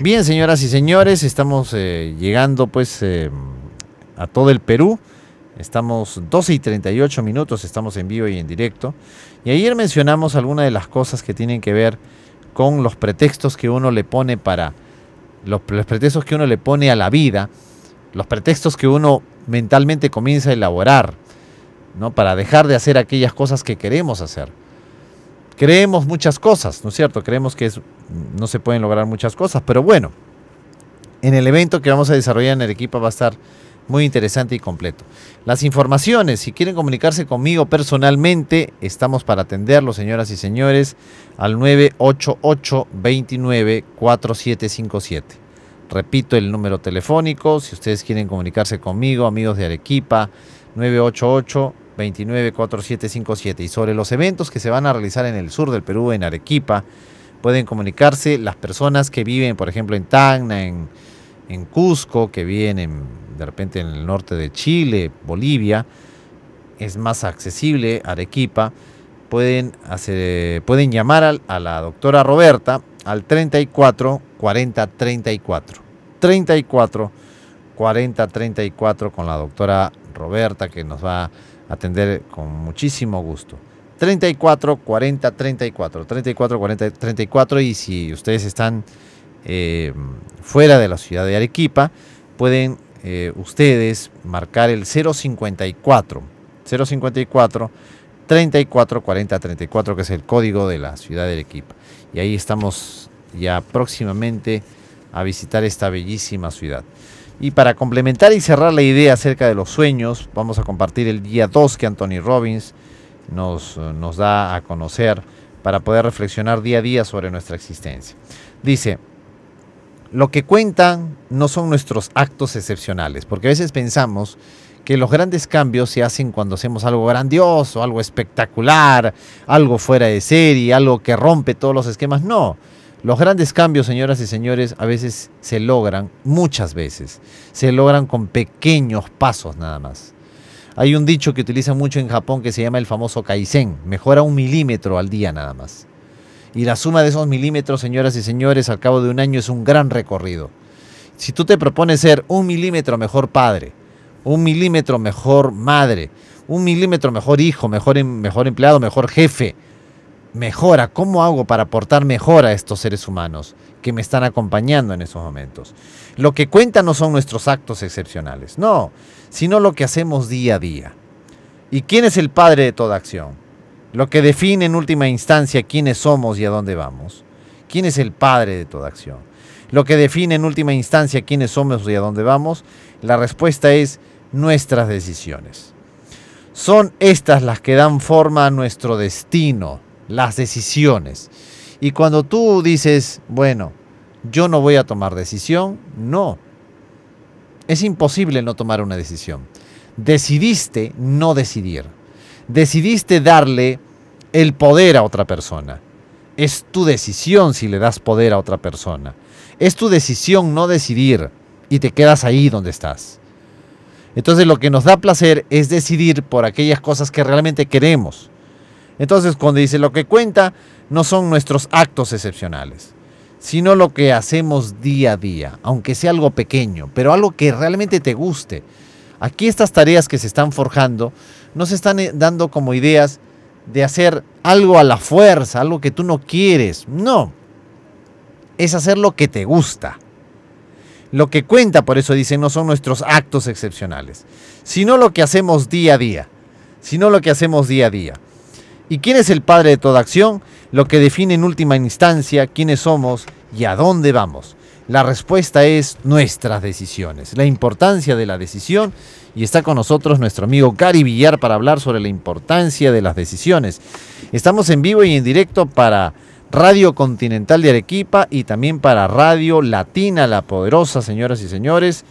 Bien, señoras y señores, estamos eh, llegando pues... Em, a todo el Perú. Estamos 12 y 38 minutos, estamos en vivo y en directo. Y ayer mencionamos algunas de las cosas que tienen que ver con los pretextos que uno le pone para, los, pretextos que uno le pone a la vida, los pretextos que uno mentalmente comienza a elaborar, ¿no? Para dejar de hacer aquellas cosas que queremos hacer. Creemos muchas cosas, ¿no es cierto? Creemos que no se pueden lograr muchas cosas, pero bueno, en el evento que vamos a desarrollar en Arequipa va a estar muy interesante y completo. Las informaciones, si quieren comunicarse conmigo personalmente, estamos para atenderlos, señoras y señores, al 988-29-4757. Repito el número telefónico, si ustedes quieren comunicarse conmigo, amigos de Arequipa, 988 294757 y sobre los eventos que se van a realizar en el sur del Perú, en Arequipa, pueden comunicarse las personas que viven, por ejemplo, en Tacna, en, en Cusco, que vienen de repente en el norte de Chile, Bolivia, es más accesible, Arequipa, pueden, hacer, pueden llamar a la doctora Roberta al 34 40 34. 34 40 34 con la doctora Roberta que nos va a atender con muchísimo gusto. 34 40 34, 34 40 34 y si ustedes están Em, fuera de la ciudad de Arequipa, pueden eh, ustedes marcar el 054 054 40 34 que es el código de la ciudad de Arequipa. Y ahí estamos ya próximamente a visitar esta bellísima ciudad. Y para complementar y cerrar la idea acerca de los sueños, vamos a compartir el día 2 que Anthony Robbins nos, eh, nos da a conocer para poder reflexionar día a día sobre nuestra existencia. Dice, lo que cuentan no son nuestros actos excepcionales, porque a veces pensamos que los grandes cambios se hacen cuando hacemos algo grandioso, algo espectacular, algo fuera de serie, algo que rompe todos los esquemas. No, los grandes cambios, señoras y señores, a veces se logran, muchas veces, se logran con pequeños pasos nada más. Hay un dicho que utilizan mucho en Japón que se llama el famoso kaizen, mejora un milímetro al día nada más. Y la suma de esos milímetros, señoras y señores, al cabo de un año es un gran recorrido. Si tú te propones ser un milímetro mejor padre, un milímetro mejor madre, un milímetro mejor hijo, mejor, em, mejor empleado, mejor jefe, mejora, ¿cómo hago para aportar mejor a estos seres humanos que me están acompañando en esos momentos? Lo que cuenta no son nuestros actos excepcionales, no, sino lo que hacemos día a día. ¿Y quién es el padre de toda acción? lo que define en última instancia quiénes somos y a dónde vamos, quién es el Padre de toda acción, lo que define en última instancia quiénes somos y a dónde vamos, la respuesta es nuestras decisiones. Son estas las que dan forma a nuestro destino, las decisiones. Y cuando tú dices, bueno, yo no voy a tomar decisión, no. Es imposible no tomar una decisión. Decidiste no decidir. Decidiste darle el poder a otra persona. Es tu decisión si le das poder a otra persona. Es tu decisión no decidir y te quedas ahí donde estás. Entonces lo que nos da placer es decidir por aquellas cosas que realmente queremos. Entonces cuando dice lo que cuenta no son nuestros actos excepcionales, sino lo que hacemos día a día, aunque sea algo pequeño, pero algo que realmente te guste. Aquí estas tareas que se están forjando no se están eh, dando como ideas de hacer algo a la fuerza, algo que tú no quieres. No. Es hacer lo que te gusta. Lo que cuenta, por eso dice, no son nuestros actos excepcionales, sino lo que hacemos día a día, sino lo que hacemos día a día. ¿Y quién es el padre de toda acción? Lo que define en última instancia quiénes somos y a dónde vamos. La respuesta es nuestras decisiones, la importancia de la decisión y está con nosotros nuestro amigo Gary Villar para hablar sobre la importancia de las decisiones. Estamos en vivo y en directo para Radio Continental de Arequipa y también para Radio Latina La Poderosa, señoras y señores,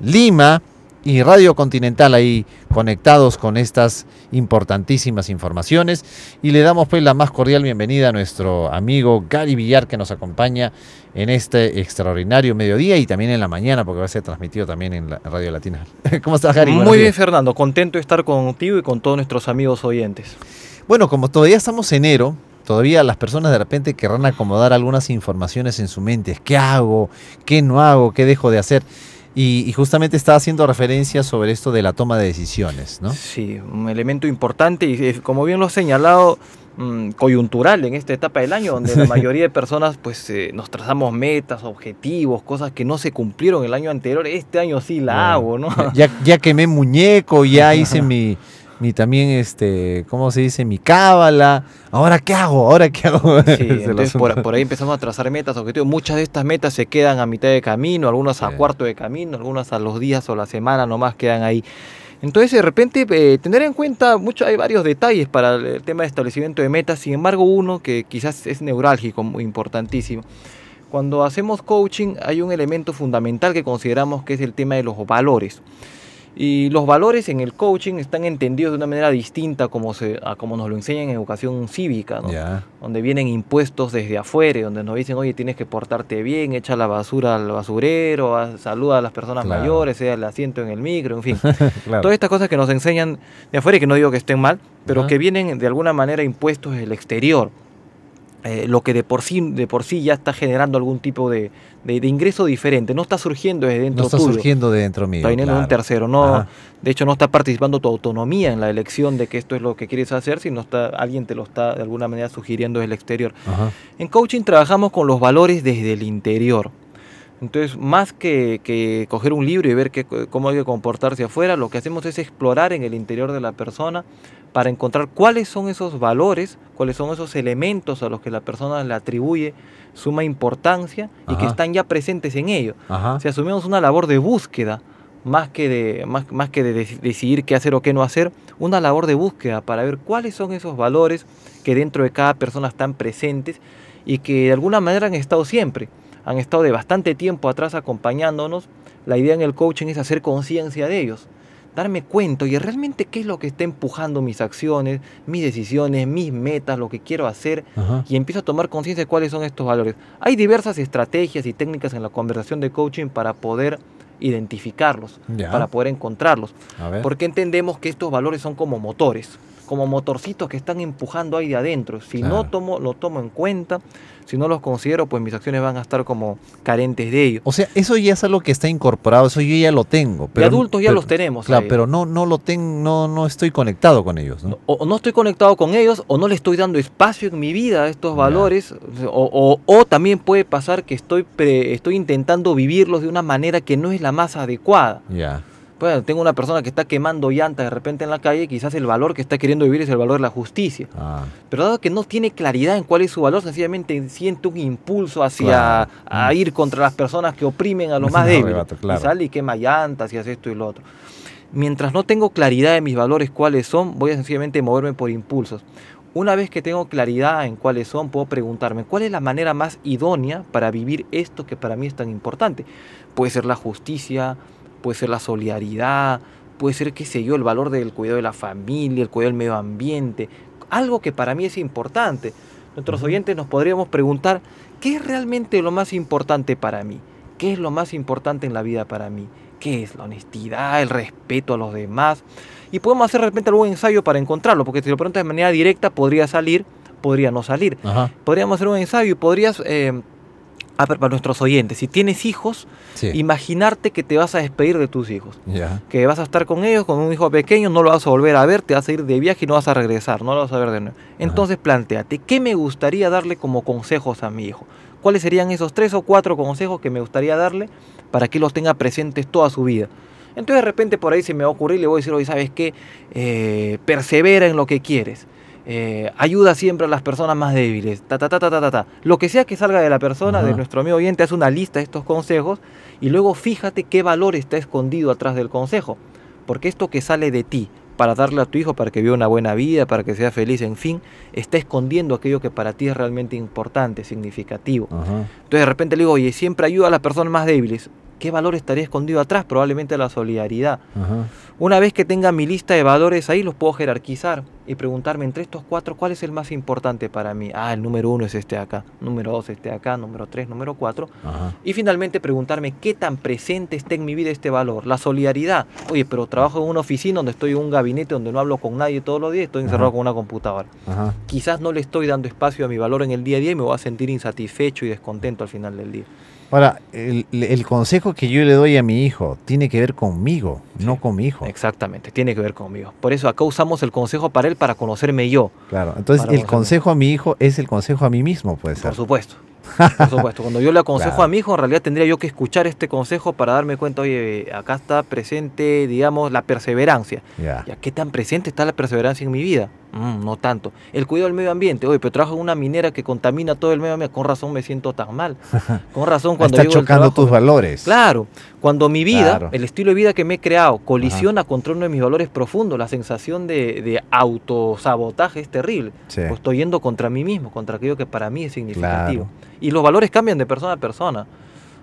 Lima y Radio Continental ahí conectados con estas importantísimas informaciones. Y le damos pues la más cordial bienvenida a nuestro amigo Gary Villar que nos acompaña en este extraordinario mediodía y también en la mañana porque va a ser transmitido también en Radio Latina. ¿Cómo estás Gary? Muy bien Fernando, contento de estar contigo y con todos nuestros amigos oyentes. Bueno, como todavía estamos enero, todavía las personas de repente querrán acomodar algunas informaciones en su mente. ¿Qué hago? ¿Qué no hago? ¿Qué dejo de hacer? Y, justamente está haciendo referencia sobre esto de la toma de decisiones, ¿no? Sí, un elemento importante y eh, como bien lo he señalado, mm, coyuntural en esta etapa del año, donde la mayoría de personas pues eh, nos trazamos metas, objetivos, cosas que no se cumplieron el año anterior, este año sí la hago, ¿no? Ya, ya quemé muñeco, ya hice mi, ni también, este, ¿cómo se dice? Mi cábala. Ahora, ¿qué hago? Ahora, ¿qué hago? Sí, entonces por, ahí empezamos a trazar metas, objetivos. Muchas de estas metas se quedan a mitad de camino, algunas a cuarto de camino, algunas a los días o la semana nomás quedan ahí. Entonces, de repente, eh, tener en cuenta, mucho, hay varios detalles para el tema de establecimiento de metas, sin embargo, uno que quizás es neurálgico, muy importantísimo. Cuando hacemos coaching hay un elemento fundamental que consideramos que es el tema de los valores. Y los valores en el coaching están entendidos de una manera distinta como se, a como nos lo enseñan en educación cívica, donde vienen impuestos desde afuera, donde nos dicen, oye, tienes que portarte bien, echa la basura al basurero, saluda a las personas mayores, sea el asiento en el micro, en fin. Todas estas cosas que nos enseñan de afuera y que no digo que estén mal, pero que vienen de alguna manera impuestos del exterior. Eh, lo que de por, sí, de por sí ya está generando algún tipo de, ingreso diferente. No está surgiendo desde dentro No está surgiendo de dentro mío. Está viniendo un tercero. No, de hecho, no está participando tu autonomía en la elección de que esto es lo que quieres hacer, sino está, alguien te lo está de alguna manera sugiriendo desde el exterior. En coaching trabajamos con los valores desde el interior. Entonces, más que, coger un libro y ver qué cómo hay que comportarse afuera, lo que hacemos es explorar en el interior de la persona para encontrar cuáles son esos valores, cuáles son esos elementos a los que la persona le atribuye suma importancia y que están ya presentes en ello. Si asumimos una labor de búsqueda, más que de, más que de decidir qué hacer o qué no hacer, una labor de búsqueda para ver cuáles son esos valores que dentro de cada persona están presentes y que de alguna manera han estado siempre, han estado de bastante tiempo atrás acompañándonos. La idea en el coaching es hacer conciencia de ellos darme cuenta y realmente qué es lo que está empujando mis acciones, mis decisiones, mis metas, lo que quiero hacer y empiezo a tomar conciencia de cuáles son estos valores. Hay diversas estrategias y técnicas en la conversación de coaching para poder identificarlos, para poder encontrarlos, porque entendemos que estos valores son como motores, como motorcitos que están empujando ahí de adentro. Si no tomo, lo tomo en cuenta, si no los considero, pues mis acciones van a estar como carentes de ellos. O sea, eso ya es algo que está incorporado, eso yo ya lo tengo. Pero, de adultos ya los tenemos. Claro, pero no, no lo tengo, no, no estoy conectado con ellos. O, no estoy conectado con ellos, o no le estoy dando espacio en mi vida a estos valores, o, o, también puede pasar que estoy, estoy intentando vivirlos de una manera que no es la más adecuada. Ya. Bueno, pues, tengo una persona que está quemando llantas de repente en la calle, quizás el valor que está queriendo vivir es el valor de la justicia. Ah. Pero dado que no tiene claridad en cuál es su valor, sencillamente siente un impulso hacia a ir contra las personas que oprimen a los más débiles. Y sale y quema llantas y hace esto y lo otro. Mientras no tengo claridad de mis valores cuáles son, voy a sencillamente moverme por impulsos. Una vez que tengo claridad en cuáles son, puedo preguntarme cuál es la manera más idónea para vivir esto que para mí es tan importante. Puede ser la justicia, puede ser la solidaridad, puede ser, qué sé yo, el valor del cuidado de la familia, el cuidado del medio ambiente, algo que para mí es importante. Nuestros oyentes nos podríamos preguntar, ¿qué es realmente lo más importante para mí? ¿Qué es lo más importante en la vida para mí? ¿Qué es la honestidad, el respeto a los demás? Y podemos hacer de repente algún ensayo para encontrarlo, porque si lo preguntas de manera directa podría salir, podría no salir. Podríamos hacer un ensayo y podrías eh, para nuestros oyentes, si tienes hijos, imaginarte que te vas a despedir de tus hijos. Que vas a estar con ellos, con un hijo pequeño, no lo vas a volver a ver, te vas a ir de viaje y no vas a regresar, no lo vas a ver de nuevo. Entonces, planteate, ¿qué me gustaría darle como consejos a mi hijo? ¿Cuáles serían esos tres o cuatro consejos que me gustaría darle para que los tenga presentes toda su vida? Entonces, de repente, por ahí se me va a ocurrir, le voy a decir, oye, ¿sabes qué? Eh, persevera en lo que quieres eh, ayuda siempre a las personas más débiles, ta, ta, ta, ta, ta, Lo que sea que salga de la persona, de nuestro amigo oyente, haz una lista de estos consejos y luego fíjate qué valor está escondido atrás del consejo. Porque esto que sale de ti para darle a tu hijo para que viva una buena vida, para que sea feliz, en fin, está escondiendo aquello que para ti es realmente importante, significativo. Entonces de repente le digo, oye, siempre ayuda a las personas más débiles. ¿Qué valor estaría escondido atrás? Probablemente la solidaridad. Una vez que tenga mi lista de valores ahí, los puedo jerarquizar y preguntarme entre estos cuatro cuál es el más importante para mí. Ah, el número uno es este acá, número dos este acá, número tres, número cuatro. Y finalmente preguntarme qué tan presente está en mi vida este valor, la solidaridad. Oye, pero trabajo en una oficina donde estoy en un gabinete donde no hablo con nadie todos los días, estoy encerrado con una computadora. Quizás no le estoy dando espacio a mi valor en el día a día y me voy a sentir insatisfecho y descontento al final del día. Ahora, el, consejo que yo le doy a mi hijo tiene que ver conmigo, no con mi hijo. Exactamente, tiene que ver conmigo. Por eso acá usamos el consejo para él, para conocerme yo. Claro, entonces el consejo a mi hijo es el consejo a mí mismo, puede ser. Por supuesto. Por supuesto, cuando yo le aconsejo a mi hijo, en realidad tendría yo que escuchar este consejo para darme cuenta, oye, acá está presente, digamos, la perseverancia. Ya. ¿Y a qué tan presente está la perseverancia en mi vida? Mm, no tanto. El cuidado del medio ambiente. Oye, pero trabajo en una minera que contamina todo el medio ambiente. Con razón me siento tan mal. Con razón cuando... Está chocando tus valores. Claro. Cuando mi vida, el estilo de vida que me he creado, colisiona contra uno de mis valores profundos, la sensación de, de autosabotaje es terrible. Pues estoy yendo contra mí mismo, contra aquello que para mí es significativo. Y los valores cambian de persona a persona.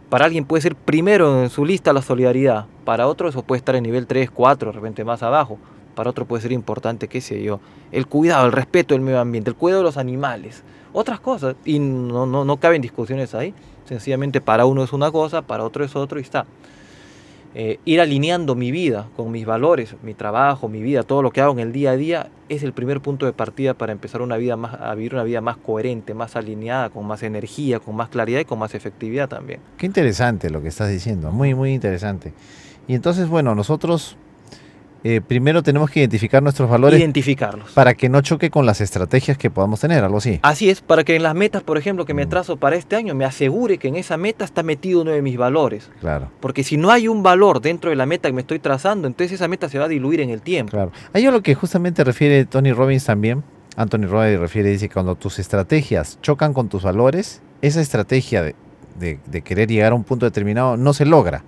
Para alguien puede ser primero en su lista la solidaridad, para otro eso puede estar en nivel 3, 4, de repente más abajo para otro puede ser importante, qué sé yo, el cuidado, el respeto del medio ambiente, el cuidado de los animales, otras cosas. Y no, no, no caben discusiones ahí. Sencillamente para uno es una cosa, para otro es otro y está. Eh, ir alineando mi vida con mis valores, mi trabajo, mi vida, todo lo que hago en el día a día, es el primer punto de partida para empezar una vida más, a vivir una vida más coherente, más alineada, con más energía, con más claridad y con más efectividad también. Qué interesante lo que estás diciendo, muy, muy interesante. Y entonces, bueno, nosotros eh, primero tenemos que identificar nuestros valores. Identificarlos. Para que no choque con las estrategias que podamos tener, algo así. Así es, para que en las metas, por ejemplo, que me trazo para este año, me asegure que en esa meta está metido uno de mis valores. Claro. Porque si no hay un valor dentro de la meta que me estoy trazando, entonces esa meta se va a diluir en el tiempo. Claro. Hay lo que justamente refiere Tony Robbins también. Anthony Robbins refiere, dice, cuando tus estrategias chocan con tus valores, esa estrategia de de, querer llegar a un punto determinado no se logra.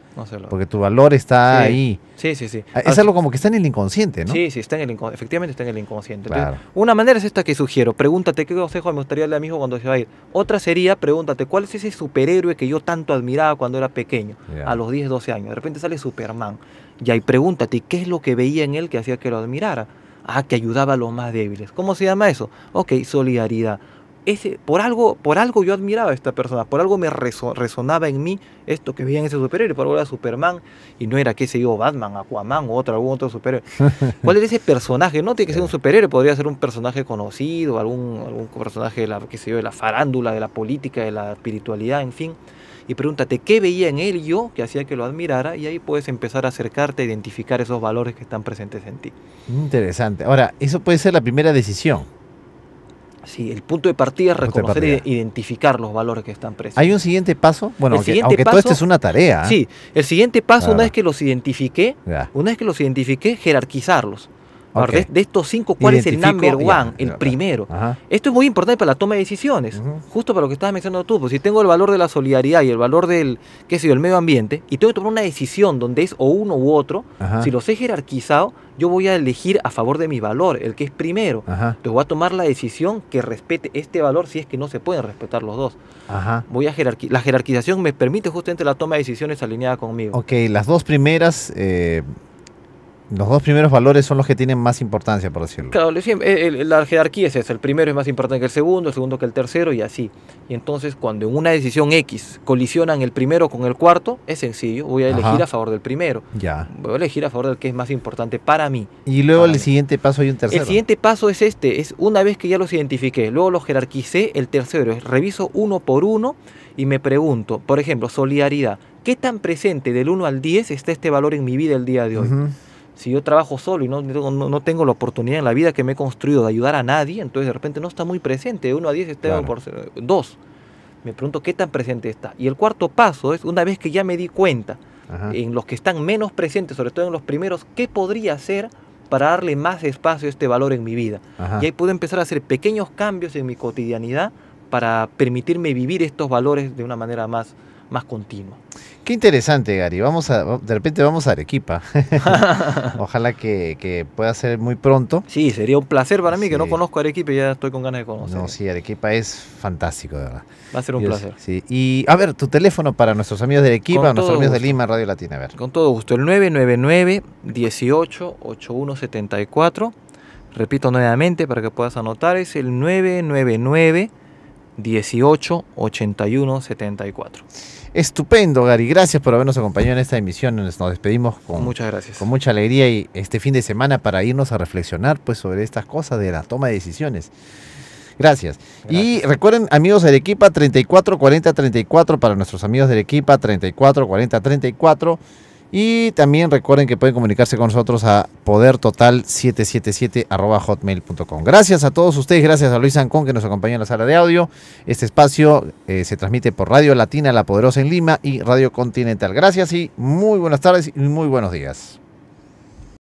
Porque tu valor está ahí. Sí, sí, sí. Ah, es algo como que está en el inconsciente, ¿no? Sí, sí, está en el inconsciente. Efectivamente está en el inconsciente. una manera es esta que sugiero. Pregúntate qué consejo me gustaría darle a mi hijo cuando se va a ir. Otra sería, pregúntate, ¿cuál es ese superhéroe que yo tanto admiraba cuando era pequeño? A los 10, 12 años. De repente sale Superman. Y ahí pregúntate, ¿qué es lo que veía en él que hacía que lo admirara? Ah, que ayudaba a los más débiles. ¿Cómo se llama eso? Ok, solidaridad ese, por, algo, por algo yo admiraba a esta persona, por algo me resonaba en mí esto que veía en ese superhéroe, por algo era Superman y no era, que se yo, Batman, Aquaman o otro, algún otro superhéroe. ¿Cuál era ese personaje? No tiene que ser un superhéroe, podría ser un personaje conocido, algún, algún personaje la, que de la farándula, de la política, de la espiritualidad, en fin y pregúntate qué veía en él yo que hacía que lo admirara y ahí puedes empezar a acercarte a identificar esos valores que están presentes en ti. Interesante. Ahora, eso puede ser la primera decisión. Sí, el punto de partida es reconocer e identificar los valores que están presentes. ¿Hay un siguiente paso? Bueno, aunque, todo esto es una tarea. ¿eh? Sí, el siguiente paso, una vez que los identifiqué, una vez que los identifiqué, jerarquizarlos de, estos cinco, ¿cuál es el number one? el primero. Esto es muy importante para la toma de decisiones. Justo para lo que estabas mencionando tú. Pues si tengo el valor de la solidaridad y el valor del, qué sé el medio ambiente, y tengo que tomar una decisión donde es o uno u otro, si los he jerarquizado, yo voy a elegir a favor de mi valor, el que es primero. Entonces voy a tomar la decisión que respete este valor si es que no se pueden respetar los dos. Voy a la jerarquización me permite justamente la toma de decisiones alineada conmigo. Ok, las dos primeras... Eh, los dos primeros valores son los que tienen más importancia, por decirlo. Claro, eh, la jerarquía es eso. El primero es más importante que el segundo, el segundo que el tercero y así. Y entonces cuando en una decisión X colisionan el primero con el cuarto, es sencillo. Voy a elegir a favor del primero. Ya. Voy a elegir a favor del que es más importante para mí. Y luego el siguiente paso hay un tercero. El siguiente paso es este. Es una vez que ya los identifiqué, luego los jerarquicé, el tercero es reviso uno por uno y me pregunto, por ejemplo, solidaridad. ¿Qué tan presente del 1 al 10 está este valor en mi vida el día de hoy? Si yo trabajo solo y no, tengo la oportunidad en la vida que me he construido de ayudar a nadie, entonces de repente no está muy presente. Uno a diez está por dos. Me pregunto qué tan presente está. Y el cuarto paso es, una vez que ya me di cuenta, en los que están menos presentes, sobre todo en los primeros, qué podría hacer para darle más espacio a este valor en mi vida. Y ahí puedo empezar a hacer pequeños cambios en mi cotidianidad para permitirme vivir estos valores de una manera más, más continua. Qué interesante, Gary. Vamos a, de repente vamos a Arequipa. Ojalá que, pueda ser muy pronto. Sí, sería un placer para mí, que no conozco Arequipa y ya estoy con ganas de conocer. No, sí, Arequipa es fantástico, de verdad. Va a ser un placer. Sí. Y a ver, tu teléfono para nuestros amigos de Arequipa, nuestros amigos de Lima, Radio Latina. A ver. Con todo gusto, el 999 18 Repito nuevamente para que puedas anotar, es el 999 18 Estupendo, Gary. Gracias por habernos acompañado en esta emisión. Nos, despedimos con, con mucha alegría y este fin de semana para irnos a reflexionar pues, sobre estas cosas de la toma de decisiones. Gracias. Y recuerden, amigos de Arequipa, 344034 para nuestros amigos de Arequipa, 344034. Y también recuerden que pueden comunicarse con nosotros a podertotal hotmail.com Gracias a todos ustedes, gracias a Luis Ancón que nos acompaña en la sala de audio. Este espacio eh, se transmite por Radio Latina La Poderosa en Lima y Radio Continental. Gracias y muy buenas tardes y muy buenos días.